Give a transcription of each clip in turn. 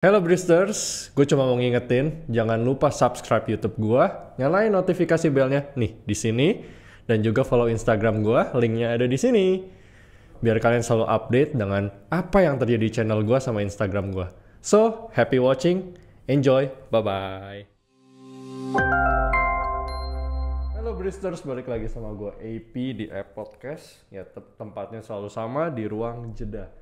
Halo Bristers, gue cuma mau ngingetin, jangan lupa subscribe YouTube gue, nyalain notifikasi belnya nih di sini, dan juga follow Instagram gue, linknya ada di sini. Biar kalian selalu update dengan apa yang terjadi di channel gue sama Instagram gue. So, happy watching, enjoy, bye-bye. Halo Bristers, balik lagi sama gue AP di App Podcast. Ya, tempatnya selalu sama di ruang jeda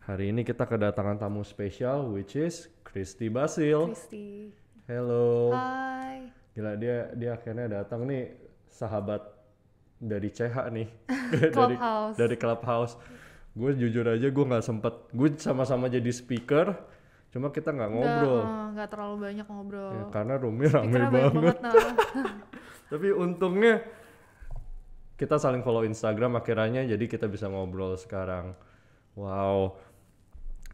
Hari ini kita kedatangan tamu spesial which is Christy Basil. Christy. Hello. Hai. Gila dia dia akhirnya datang nih sahabat dari CH nih. dari dari Clubhouse. Gue jujur aja gue nggak sempet. Gue sama-sama jadi speaker. Cuma kita nggak ngobrol. Eh, nggak uh, terlalu banyak ngobrol. Ya, karena roomnya rame banget. banget nah. Tapi untungnya kita saling follow Instagram akhirnya jadi kita bisa ngobrol sekarang. Wow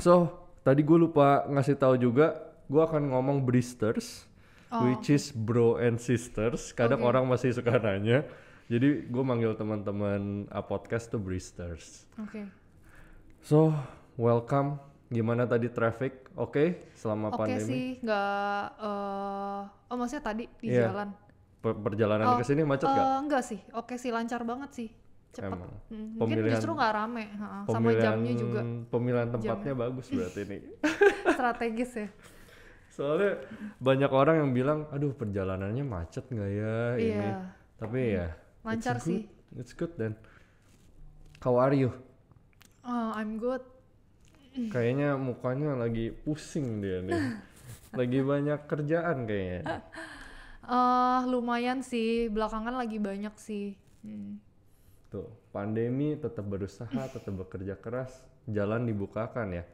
So tadi gue lupa ngasih tahu juga gue akan ngomong bristers, oh. which is bro and sisters. Kadang okay. orang masih suka nanya. Jadi gue manggil teman-teman uh, podcast tuh bristers. Oke. Okay. So welcome. Gimana tadi traffic? Oke, okay, selama okay pandemi. Oke sih, nggak. Uh, oh maksudnya tadi di yeah. jalan. Per perjalanan oh, ke sini macet nggak? Uh, eh, enggak sih. Oke sih, lancar banget sih. Cepet. Emang. Mhm. Mungkin pemilihan, justru nggak rame, ha, sama jamnya juga. Pemilihan tempatnya jamnya. bagus berarti ini. Strategis ya. Soalnya banyak orang yang bilang, aduh perjalanannya macet nggak ya yeah. ini. Iya. Tapi hmm. ya. Lancar it's good, sih. It's good dan. How are you? Oh, I'm good. Kayaknya mukanya lagi pusing dia nih. lagi banyak kerjaan kayaknya. Uh, lumayan sih, belakangan lagi banyak sih. Hmm. Tuh, pandemi tetap berusaha, tetap bekerja keras, jalan dibukakan ya.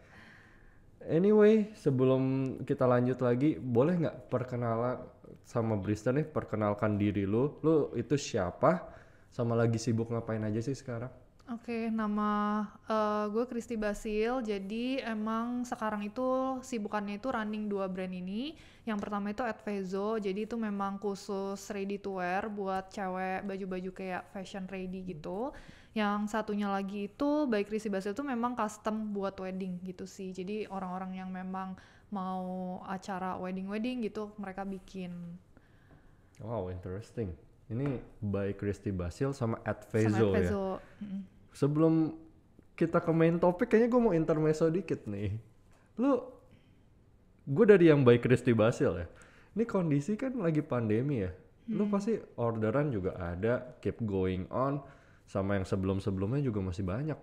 Anyway, sebelum kita lanjut lagi, boleh nggak perkenalan sama Brista nih, perkenalkan diri lu, lu itu siapa, sama lagi sibuk ngapain aja sih sekarang? Oke, okay, nama uh, gue Kristi Basil. Jadi emang sekarang itu sibukannya itu running dua brand ini. Yang pertama itu Advezo, jadi itu memang khusus ready to wear buat cewek baju-baju kayak fashion ready gitu. Yang satunya lagi itu baik Kristi Basil itu memang custom buat wedding gitu sih. Jadi orang-orang yang memang mau acara wedding-wedding gitu mereka bikin. Wow, interesting ini by Christy Basil sama Ed Fezo ya. Mm. Sebelum kita ke main topik kayaknya gue mau intermezzo dikit nih. Lu gue dari yang by Christy Basil ya. Ini kondisi kan lagi pandemi ya. Hmm. Lu pasti orderan juga ada, keep going on sama yang sebelum-sebelumnya juga masih banyak.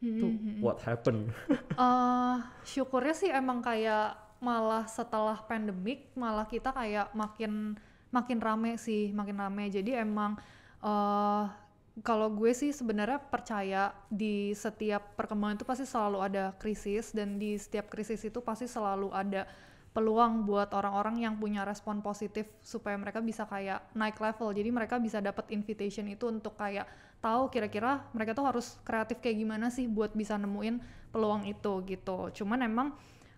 Mm -hmm. Tuh, what happened? uh, syukurnya sih emang kayak malah setelah pandemik malah kita kayak makin makin rame sih makin rame jadi emang uh, kalau gue sih sebenarnya percaya di setiap perkembangan itu pasti selalu ada krisis dan di setiap krisis itu pasti selalu ada peluang buat orang-orang yang punya respon positif supaya mereka bisa kayak naik level jadi mereka bisa dapat invitation itu untuk kayak tahu kira-kira mereka tuh harus kreatif kayak gimana sih buat bisa nemuin peluang itu gitu cuman emang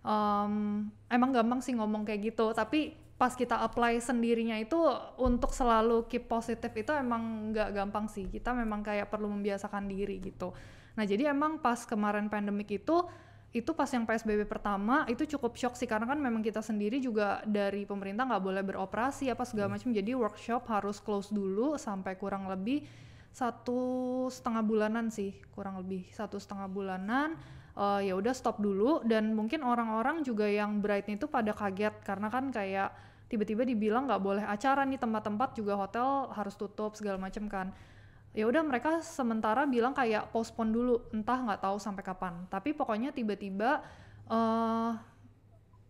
um, emang gampang sih ngomong kayak gitu tapi pas kita apply sendirinya itu untuk selalu keep positif itu emang nggak gampang sih kita memang kayak perlu membiasakan diri gitu nah jadi emang pas kemarin pandemik itu itu pas yang PSBB pertama itu cukup shock sih karena kan memang kita sendiri juga dari pemerintah nggak boleh beroperasi apa segala hmm. macam jadi workshop harus close dulu sampai kurang lebih satu setengah bulanan sih kurang lebih satu setengah bulanan uh, ya udah stop dulu dan mungkin orang-orang juga yang bright itu pada kaget karena kan kayak tiba-tiba dibilang nggak boleh acara nih tempat-tempat juga hotel harus tutup segala macam kan ya udah mereka sementara bilang kayak postpone dulu entah nggak tahu sampai kapan tapi pokoknya tiba-tiba uh,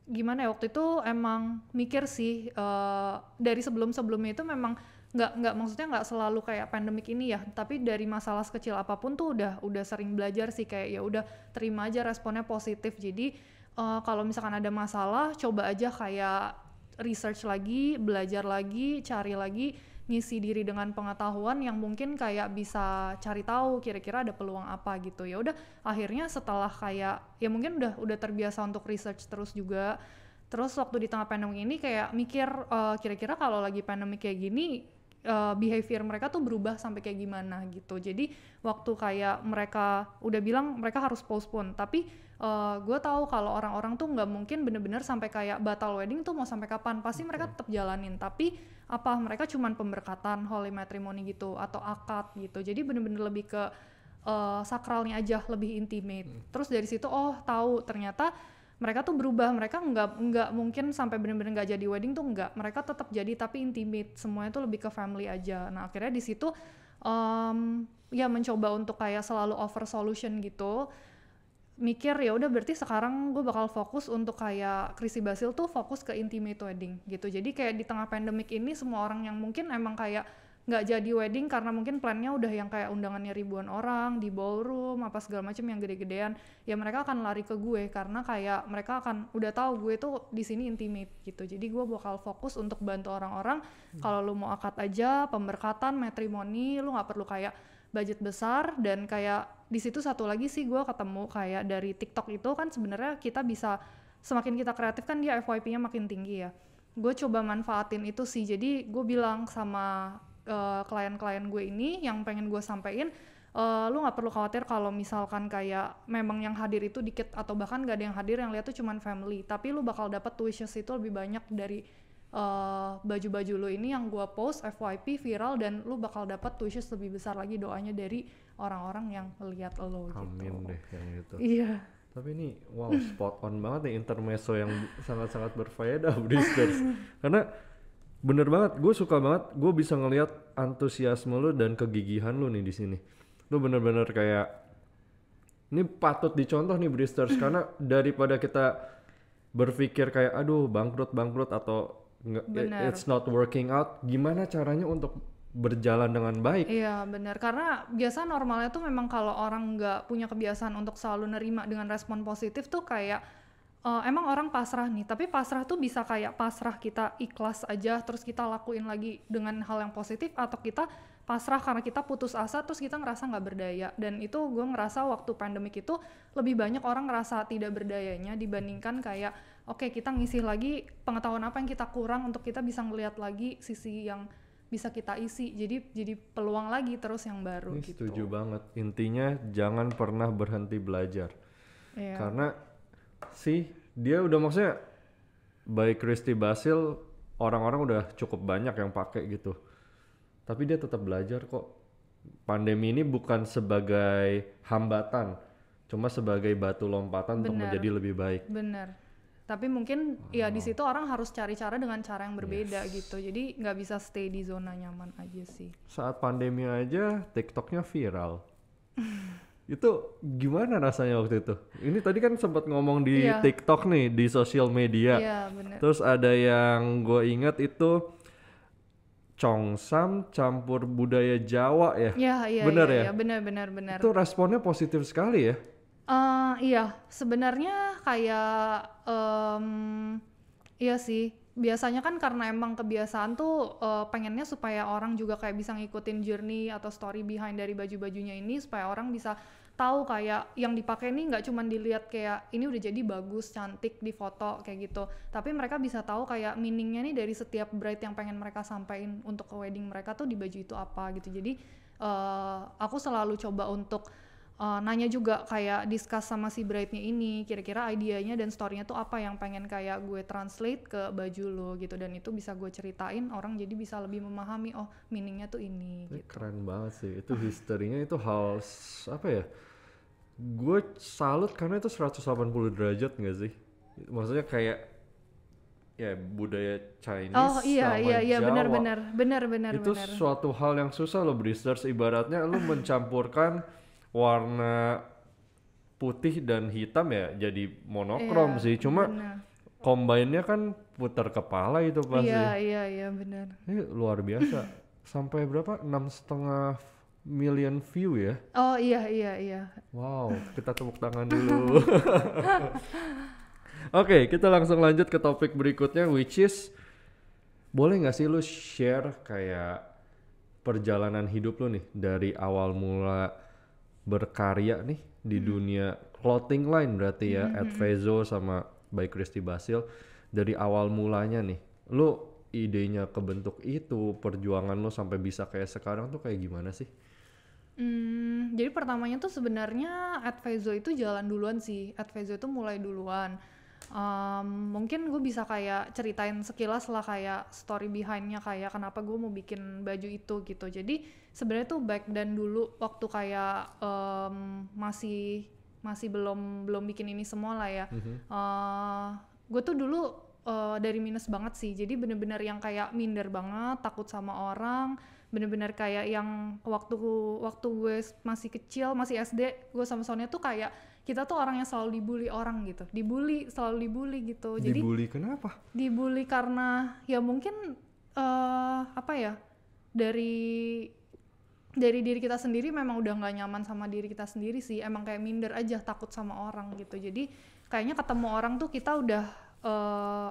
gimana ya waktu itu emang mikir sih uh, dari sebelum-sebelumnya itu memang nggak nggak maksudnya nggak selalu kayak pandemik ini ya tapi dari masalah sekecil apapun tuh udah udah sering belajar sih kayak ya udah terima aja responnya positif jadi uh, kalau misalkan ada masalah coba aja kayak research lagi, belajar lagi, cari lagi, ngisi diri dengan pengetahuan yang mungkin kayak bisa cari tahu kira-kira ada peluang apa gitu. Ya udah akhirnya setelah kayak ya mungkin udah udah terbiasa untuk research terus juga. Terus waktu di tengah pandemi ini kayak mikir uh, kira-kira kalau lagi pandemi kayak gini uh, behavior mereka tuh berubah sampai kayak gimana gitu. Jadi waktu kayak mereka udah bilang mereka harus postpone, tapi uh, eh, gue tahu kalau orang-orang tuh nggak mungkin bener-bener sampai kayak batal wedding tuh mau sampai kapan pasti mereka tetap jalanin tapi apa mereka cuman pemberkatan holy matrimony gitu atau akad gitu jadi bener-bener lebih ke uh, sakralnya aja lebih intimate hmm. terus dari situ oh tahu ternyata mereka tuh berubah mereka nggak nggak mungkin sampai bener-bener nggak jadi wedding tuh nggak mereka tetap jadi tapi intimate semuanya tuh lebih ke family aja nah akhirnya di situ um, ya mencoba untuk kayak selalu over solution gitu mikir ya udah berarti sekarang gue bakal fokus untuk kayak Krisi Basil tuh fokus ke intimate wedding gitu jadi kayak di tengah pandemik ini semua orang yang mungkin emang kayak nggak jadi wedding karena mungkin plannya udah yang kayak undangannya ribuan orang di ballroom apa segala macam yang gede-gedean ya mereka akan lari ke gue karena kayak mereka akan udah tahu gue tuh di sini intimate gitu jadi gue bakal fokus untuk bantu orang-orang hmm. kalau lu mau akad aja pemberkatan matrimoni lu nggak perlu kayak budget besar dan kayak di situ satu lagi sih gue ketemu kayak dari TikTok itu kan sebenarnya kita bisa semakin kita kreatif kan dia FYP-nya makin tinggi ya. Gue coba manfaatin itu sih. Jadi gue bilang sama klien eh, klien-klien gue ini yang pengen gue sampaikan uh, lu nggak perlu khawatir kalau misalkan kayak memang yang hadir itu dikit atau bahkan gak ada yang hadir yang lihat tuh cuman family tapi lu bakal dapet wishes itu lebih banyak dari baju eh, baju-baju lu ini yang gue post FYP viral dan lu bakal dapat wishes lebih besar lagi doanya dari orang-orang yang lihat lo gitu. Amin deh yang itu. Iya. Tapi ini wow spot on banget nih intermezzo yang sangat-sangat berfaedah Bristers. Karena bener banget, gue suka banget, gue bisa ngelihat antusiasme lo dan kegigihan lo nih di sini. Lu bener-bener kayak ini patut dicontoh nih Bristers karena daripada kita berpikir kayak aduh bangkrut bangkrut atau bener. it's not working out gimana caranya untuk berjalan dengan baik iya benar karena biasa normalnya tuh memang kalau orang nggak punya kebiasaan untuk selalu nerima dengan respon positif tuh kayak uh, emang orang pasrah nih tapi pasrah tuh bisa kayak pasrah kita ikhlas aja terus kita lakuin lagi dengan hal yang positif atau kita pasrah karena kita putus asa terus kita ngerasa nggak berdaya dan itu gue ngerasa waktu pandemik itu lebih banyak orang ngerasa tidak berdayanya dibandingkan kayak oke okay, kita ngisi lagi pengetahuan apa yang kita kurang untuk kita bisa ngelihat lagi sisi yang bisa kita isi jadi jadi peluang lagi terus yang baru Ini gitu. setuju banget intinya jangan pernah berhenti belajar yeah. karena sih dia udah maksudnya baik Christy Basil orang-orang udah cukup banyak yang pakai gitu tapi dia tetap belajar kok pandemi ini bukan sebagai hambatan cuma sebagai batu lompatan Bener. untuk menjadi lebih baik. bener tapi mungkin oh. ya di oh. situ orang harus cari cara dengan cara yang berbeda yes. gitu jadi nggak bisa stay di zona nyaman aja sih saat pandemi aja tiktoknya viral itu gimana rasanya waktu itu ini tadi kan sempat ngomong di yeah. tiktok nih di sosial media yeah, bener. terus ada yang gue ingat itu congsam campur budaya Jawa ya. Iya, iya, benar iya, ya. ya? Benar, benar, benar. Itu responnya positif sekali ya. Uh, iya, sebenarnya kayak um, iya sih. Biasanya kan karena emang kebiasaan tuh uh, pengennya supaya orang juga kayak bisa ngikutin journey atau story behind dari baju-bajunya ini supaya orang bisa tahu kayak yang dipakai ini nggak cuma dilihat kayak ini udah jadi bagus, cantik di foto kayak gitu. Tapi mereka bisa tahu kayak meaningnya nih dari setiap bright yang pengen mereka sampaikan untuk ke wedding mereka tuh di baju itu apa gitu. Jadi uh, aku selalu coba untuk uh, nanya juga kayak discuss sama si bride-nya ini kira-kira idenya dan story-nya tuh apa yang pengen kayak gue translate ke baju lo gitu dan itu bisa gue ceritain orang jadi bisa lebih memahami oh meaningnya tuh ini gitu. keren banget sih itu historinya itu hal apa ya gue salut karena itu 180 derajat gak sih maksudnya kayak ya budaya Chinese oh, iya, sama iya, iya, Jawa benar, benar, benar, benar, itu benar. suatu hal yang susah lo research ibaratnya lo mencampurkan warna putih dan hitam ya jadi monokrom yeah, sih cuma combine-nya kan putar kepala itu pasti. Iya, iya, iya benar. Ini luar biasa. Sampai berapa? Enam setengah million view ya? Oh iya, iya, iya. Wow, kita tepuk tangan dulu. Oke, kita langsung lanjut ke topik berikutnya, which is boleh nggak sih lu share kayak perjalanan hidup lu nih dari awal mula berkarya nih di hmm. dunia clothing line berarti ya, hmm. Advezo sama by Christy Basil dari awal mulanya nih. Lu idenya kebentuk itu, perjuangan lo sampai bisa kayak sekarang tuh kayak gimana sih? Hmm, jadi pertamanya tuh sebenarnya Advezo itu jalan duluan sih. Advezo itu mulai duluan um, mungkin gue bisa kayak ceritain sekilas lah kayak story behindnya kayak kenapa gue mau bikin baju itu gitu jadi sebenarnya tuh back dan dulu waktu kayak um, masih masih belum belum bikin ini semua lah ya mm-hmm. uh, eh, gue tuh dulu uh, dari minus banget sih jadi bener-bener yang kayak minder banget takut sama orang bener-bener kayak yang waktu waktu gue masih kecil masih SD gue sama Sonia tuh kayak kita tuh orang yang selalu dibully orang gitu dibully selalu dibully gitu jadi dibully kenapa dibully karena ya mungkin uh, apa ya dari dari diri kita sendiri memang udah nggak nyaman sama diri kita sendiri sih emang kayak minder aja takut sama orang gitu jadi kayaknya ketemu orang tuh kita udah uh, eh,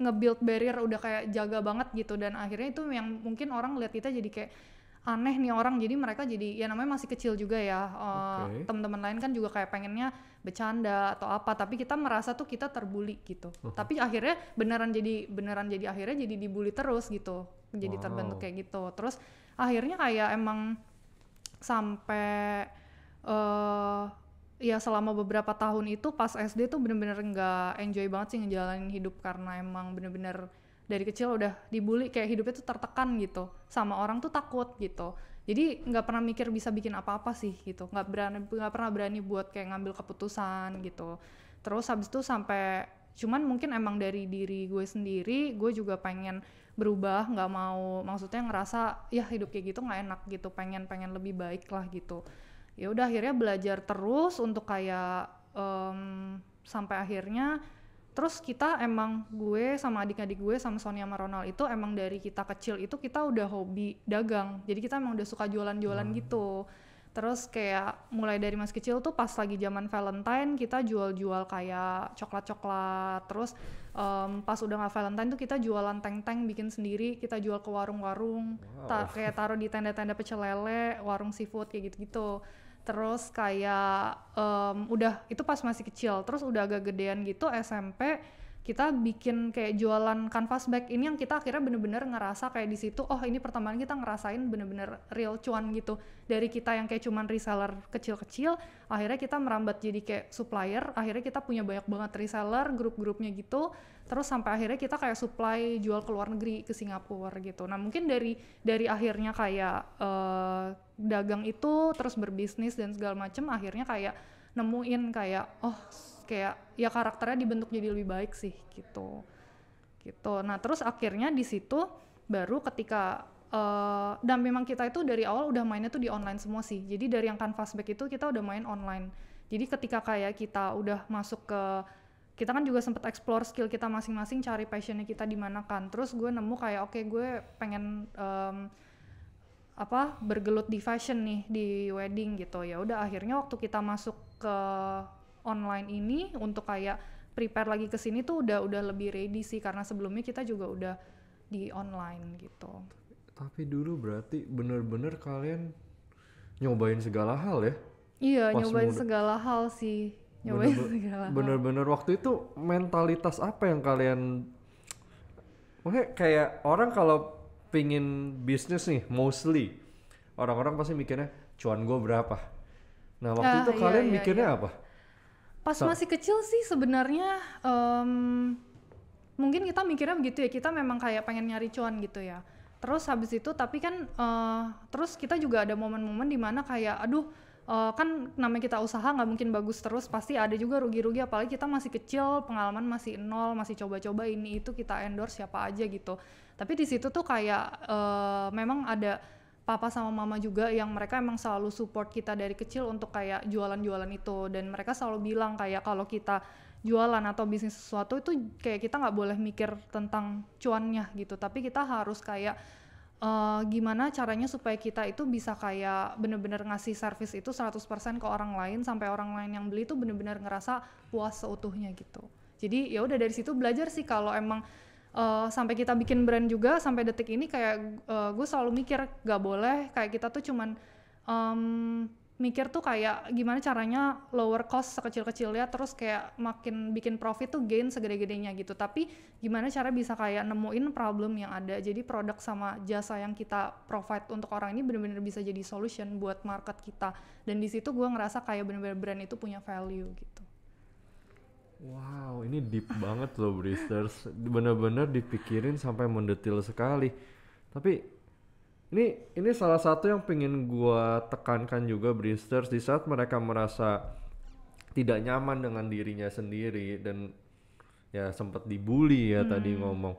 nge barrier udah kayak jaga banget gitu dan akhirnya itu yang mungkin orang lihat kita jadi kayak aneh nih orang jadi mereka jadi ya namanya masih kecil juga ya uh, eh, okay. teman-teman lain kan juga kayak pengennya bercanda atau apa tapi kita merasa tuh kita terbuli gitu uh-huh. tapi akhirnya beneran jadi beneran jadi akhirnya jadi dibully terus gitu jadi wow. terbentuk kayak gitu terus akhirnya kayak emang sampai uh, ya selama beberapa tahun itu pas SD tuh bener-bener nggak -bener enjoy banget sih ngejalanin hidup karena emang bener-bener dari kecil udah dibully kayak hidupnya tuh tertekan gitu sama orang tuh takut gitu jadi nggak pernah mikir bisa bikin apa-apa sih gitu nggak berani nggak pernah berani buat kayak ngambil keputusan gitu terus habis itu sampai cuman mungkin emang dari diri gue sendiri gue juga pengen berubah nggak mau maksudnya ngerasa ya hidup kayak gitu nggak enak gitu pengen pengen lebih baik lah gitu ya udah akhirnya belajar terus untuk kayak um, sampai akhirnya terus kita emang gue sama adik-adik gue sama Sonia sama Ronald itu emang dari kita kecil itu kita udah hobi dagang jadi kita emang udah suka jualan-jualan hmm. gitu terus kayak mulai dari mas kecil tuh pas lagi zaman Valentine kita jual-jual kayak coklat-coklat terus um, pas udah nggak Valentine tuh kita jualan teng-teng bikin sendiri kita jual ke warung-warung wow. ta kayak taruh di tenda-tenda pecel lele warung seafood kayak gitu-gitu terus kayak um, udah itu pas masih kecil terus udah agak gedean gitu SMP kita bikin kayak jualan kanvas bag ini yang kita akhirnya bener-bener ngerasa kayak di situ oh ini pertama kali kita ngerasain bener-bener real cuan gitu dari kita yang kayak cuman reseller kecil-kecil akhirnya kita merambat jadi kayak supplier akhirnya kita punya banyak banget reseller grup-grupnya gitu terus sampai akhirnya kita kayak supply jual ke luar negeri ke Singapura gitu nah mungkin dari dari akhirnya kayak uh, dagang itu terus berbisnis dan segala macem akhirnya kayak nemuin kayak oh kayak ya karakternya dibentuk jadi lebih baik sih gitu gitu nah terus akhirnya di situ baru ketika uh, dan memang kita itu dari awal udah mainnya tuh di online semua sih jadi dari yang kanvas back itu kita udah main online jadi ketika kayak kita udah masuk ke kita kan juga sempat explore skill kita masing-masing cari passionnya kita di mana kan terus gue nemu kayak oke okay, gue pengen um, apa bergelut di fashion nih di wedding gitu ya udah akhirnya waktu kita masuk ke online ini untuk kayak prepare lagi ke sini tuh udah udah lebih ready sih karena sebelumnya kita juga udah di online gitu tapi dulu berarti bener-bener kalian nyobain segala hal ya iya Pas nyobain muda. segala hal sih Ya Nyobain segala Bener-bener waktu itu mentalitas apa yang kalian Oke kayak orang kalau pingin bisnis nih mostly orang-orang pasti mikirnya cuan gue berapa. Nah waktu uh, itu iya, kalian iya, mikirnya iya. apa? Pas so, masih kecil sih sebenarnya um, mungkin kita mikirnya begitu ya kita memang kayak pengen nyari cuan gitu ya. Terus habis itu tapi kan uh, terus kita juga ada momen-momen dimana kayak aduh uh, kan namanya kita usaha nggak mungkin bagus terus pasti ada juga rugi-rugi apalagi kita masih kecil pengalaman masih nol masih coba-coba ini itu kita endorse siapa aja gitu tapi di situ tuh kayak uh, memang ada papa sama mama juga yang mereka emang selalu support kita dari kecil untuk kayak jualan-jualan itu dan mereka selalu bilang kayak kalau kita jualan atau bisnis sesuatu itu kayak kita nggak boleh mikir tentang cuannya gitu tapi kita harus kayak uh, gimana caranya supaya kita itu bisa kayak bener-bener ngasih service itu 100% ke orang lain sampai orang lain yang beli itu bener-bener ngerasa puas seutuhnya gitu. Jadi ya udah dari situ belajar sih kalau emang uh, sampai kita bikin brand juga sampai detik ini kayak uh, gue selalu mikir gak boleh kayak kita tuh cuman um, mikir tuh kayak gimana caranya lower cost sekecil-kecilnya terus kayak makin bikin profit tuh gain segede-gedenya gitu tapi gimana cara bisa kayak nemuin problem yang ada jadi produk sama jasa yang kita provide untuk orang ini bener-bener bisa jadi solution buat market kita dan di situ gue ngerasa kayak bener-bener brand itu punya value gitu Wow, ini deep banget loh, Bristers. Bener-bener dipikirin sampai mendetil sekali. Tapi ini ini salah satu yang pengen gua tekankan juga Brewsters di saat mereka merasa tidak nyaman dengan dirinya sendiri dan ya sempat dibully ya hmm. tadi ngomong.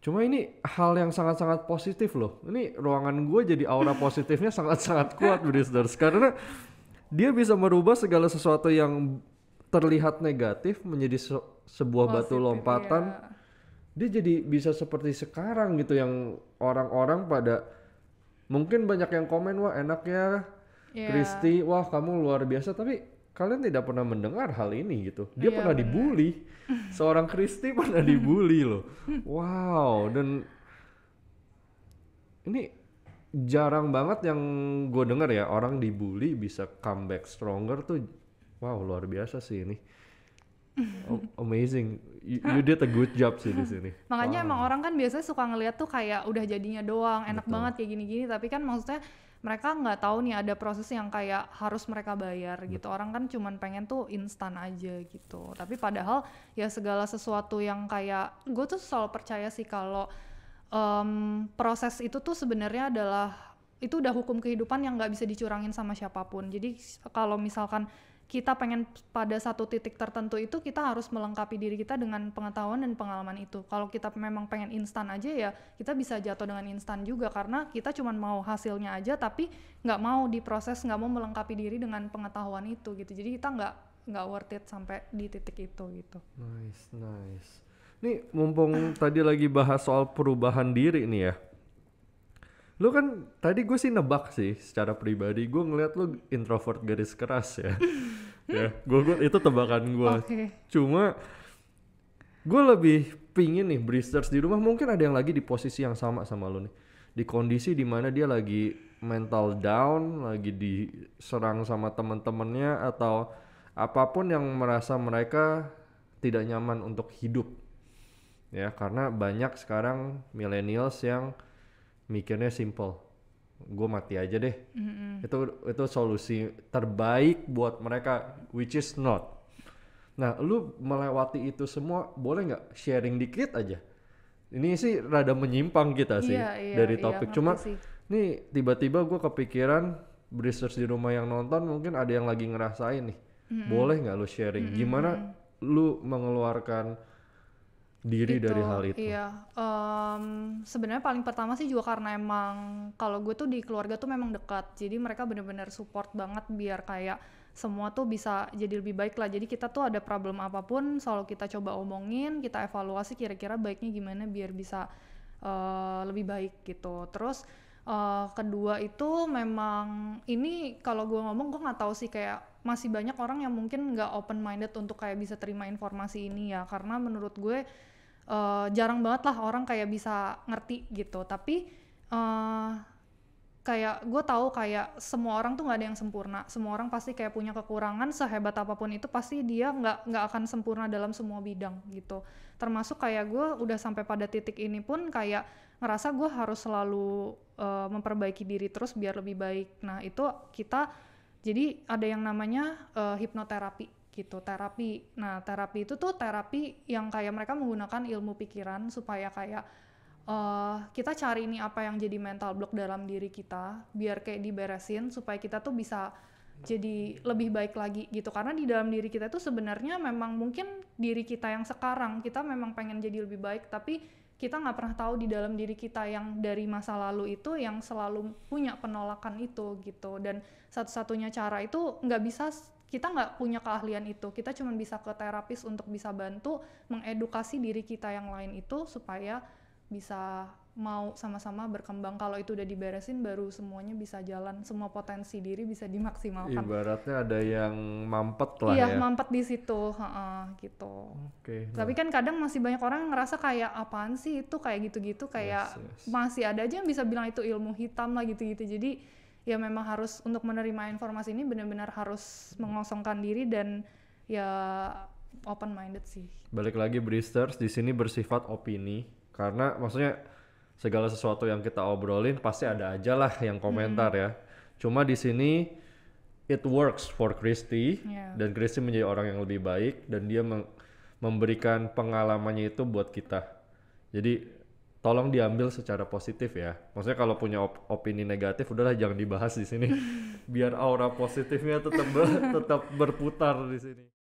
Cuma ini hal yang sangat-sangat positif loh. Ini ruangan gue jadi aura positifnya sangat-sangat kuat Brewsters karena dia bisa merubah segala sesuatu yang terlihat negatif menjadi se sebuah positif, batu iya. lompatan ya dia jadi bisa seperti sekarang gitu yang orang-orang pada mungkin banyak yang komen wah enak ya yeah. wah kamu luar biasa tapi kalian tidak pernah mendengar hal ini gitu dia yeah, pernah dibully seorang Kristi pernah dibully loh wow dan ini jarang banget yang gue dengar ya orang dibully bisa comeback stronger tuh wow luar biasa sih ini amazing. You, you did a good job sih di sini. Makanya wow. emang orang kan biasanya suka ngeliat tuh kayak udah jadinya doang, enak Betul. banget kayak gini-gini, tapi kan maksudnya mereka nggak tahu nih ada proses yang kayak harus mereka bayar gitu. Orang kan cuman pengen tuh instan aja gitu. Tapi padahal ya segala sesuatu yang kayak gue tuh selalu percaya sih kalau um, proses itu tuh sebenarnya adalah itu udah hukum kehidupan yang nggak bisa dicurangin sama siapapun. Jadi kalau misalkan kita pengen pada satu titik tertentu itu kita harus melengkapi diri kita dengan pengetahuan dan pengalaman itu. Kalau kita memang pengen instan aja ya kita bisa jatuh dengan instan juga karena kita cuma mau hasilnya aja tapi nggak mau diproses, nggak mau melengkapi diri dengan pengetahuan itu gitu. Jadi kita nggak nggak worth it sampai di titik itu gitu. Nice, nice. Nih mumpung tadi lagi bahas soal perubahan diri nih ya Lu kan tadi gue sih nebak sih secara pribadi. Gue ngeliat lu introvert garis keras ya. ya, gue itu tebakan gue. Okay. Cuma gue lebih pingin nih bristers di rumah mungkin ada yang lagi di posisi yang sama sama lu nih. Di kondisi dimana dia lagi mental down, lagi diserang sama temen-temennya atau apapun yang merasa mereka tidak nyaman untuk hidup. Ya, karena banyak sekarang millennials yang mikirnya simple gue mati aja deh mm-hmm. itu itu solusi terbaik buat mereka which is not nah lu melewati itu semua boleh nggak sharing dikit aja ini sih rada menyimpang kita sih yeah, yeah, dari iya, topik yeah, cuma sih. nih tiba-tiba gue kepikiran bristers di rumah yang nonton mungkin ada yang lagi ngerasain nih mm-hmm. boleh nggak lu sharing mm-hmm. gimana lu mengeluarkan diri itu, dari hal itu? Iya, um, sebenarnya paling pertama sih juga karena emang kalau gue tuh di keluarga tuh memang dekat, jadi mereka bener-bener support banget biar kayak semua tuh bisa jadi lebih baik lah. Jadi kita tuh ada problem apapun, selalu kita coba omongin, kita evaluasi kira-kira baiknya gimana biar bisa uh, lebih baik gitu. Terus uh, kedua itu memang ini kalau gue ngomong gue nggak tahu sih kayak masih banyak orang yang mungkin nggak open minded untuk kayak bisa terima informasi ini ya karena menurut gue uh, jarang banget lah orang kayak bisa ngerti gitu tapi uh, kayak gue tahu kayak semua orang tuh nggak ada yang sempurna semua orang pasti kayak punya kekurangan sehebat apapun itu pasti dia nggak nggak akan sempurna dalam semua bidang gitu termasuk kayak gue udah sampai pada titik ini pun kayak ngerasa gue harus selalu uh, memperbaiki diri terus biar lebih baik nah itu kita jadi ada yang namanya uh, hipnoterapi gitu terapi. Nah, terapi itu tuh terapi yang kayak mereka menggunakan ilmu pikiran supaya kayak uh, kita cari ini apa yang jadi mental block dalam diri kita, biar kayak diberesin supaya kita tuh bisa jadi lebih baik lagi gitu karena di dalam diri kita tuh sebenarnya memang mungkin diri kita yang sekarang kita memang pengen jadi lebih baik tapi kita nggak pernah tahu di dalam diri kita yang dari masa lalu itu yang selalu punya penolakan itu gitu dan satu-satunya cara itu nggak bisa kita nggak punya keahlian itu kita cuma bisa ke terapis untuk bisa bantu mengedukasi diri kita yang lain itu supaya bisa mau sama-sama berkembang kalau itu udah diberesin baru semuanya bisa jalan semua potensi diri bisa dimaksimalkan ibaratnya ada yang mampet lah iya, ya mampet di situ uh, gitu okay, nah. tapi kan kadang masih banyak orang yang ngerasa kayak apaan sih itu kayak gitu-gitu kayak yes, yes. masih ada aja yang bisa bilang itu ilmu hitam lah gitu-gitu jadi ya memang harus untuk menerima informasi ini benar-benar harus mengosongkan diri dan ya open minded sih. Balik lagi Bristers di sini bersifat opini karena maksudnya segala sesuatu yang kita obrolin pasti ada aja lah yang komentar hmm. ya. Cuma di sini it works for Christy yeah. dan Christy menjadi orang yang lebih baik dan dia memberikan pengalamannya itu buat kita. Jadi tolong diambil secara positif ya. Maksudnya kalau punya op opini negatif udahlah jangan dibahas di sini. Biar aura positifnya tetap ber tetap berputar di sini.